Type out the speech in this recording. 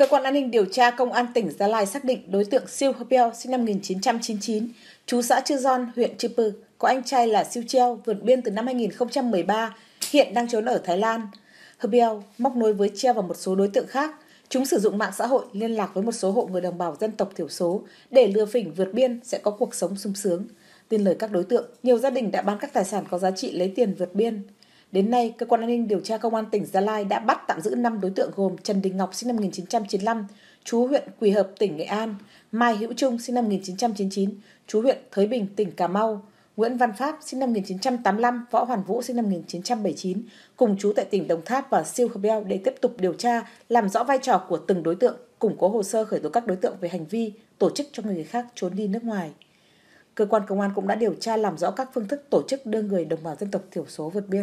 Cơ quan an ninh điều tra Công an tỉnh Gia Lai xác định đối tượng Siêu Hpeo sinh năm 1999, chú xã Chư Giòn, huyện Chư Pư, có anh trai là Siêu Treo vượt biên từ năm 2013, hiện đang trốn ở Thái Lan. Hpeo móc nối với Treo và một số đối tượng khác. Chúng sử dụng mạng xã hội liên lạc với một số hộ người đồng bào dân tộc thiểu số để lừa phỉnh vượt biên sẽ có cuộc sống sung sướng. Tin lời các đối tượng, nhiều gia đình đã bán các tài sản có giá trị lấy tiền vượt biên. Đến nay, cơ quan an ninh điều tra công an tỉnh Gia Lai đã bắt tạm giữ 5 đối tượng gồm Trần Đình Ngọc sinh năm 1995, chú huyện Quỳ Hợp, tỉnh Nghệ An, Mai Hữu Trung sinh năm 1999, chú huyện Thới Bình, tỉnh Cà Mau, Nguyễn Văn Pháp sinh năm 1985, Võ Hoàn Vũ sinh năm 1979, cùng chú tại tỉnh Đồng Tháp và Siêu Beo để tiếp tục điều tra, làm rõ vai trò của từng đối tượng, củng cố hồ sơ khởi tố các đối tượng về hành vi tổ chức cho người khác trốn đi nước ngoài. Cơ quan công an cũng đã điều tra làm rõ các phương thức tổ chức đưa người đồng bào dân tộc thiểu số vượt biên.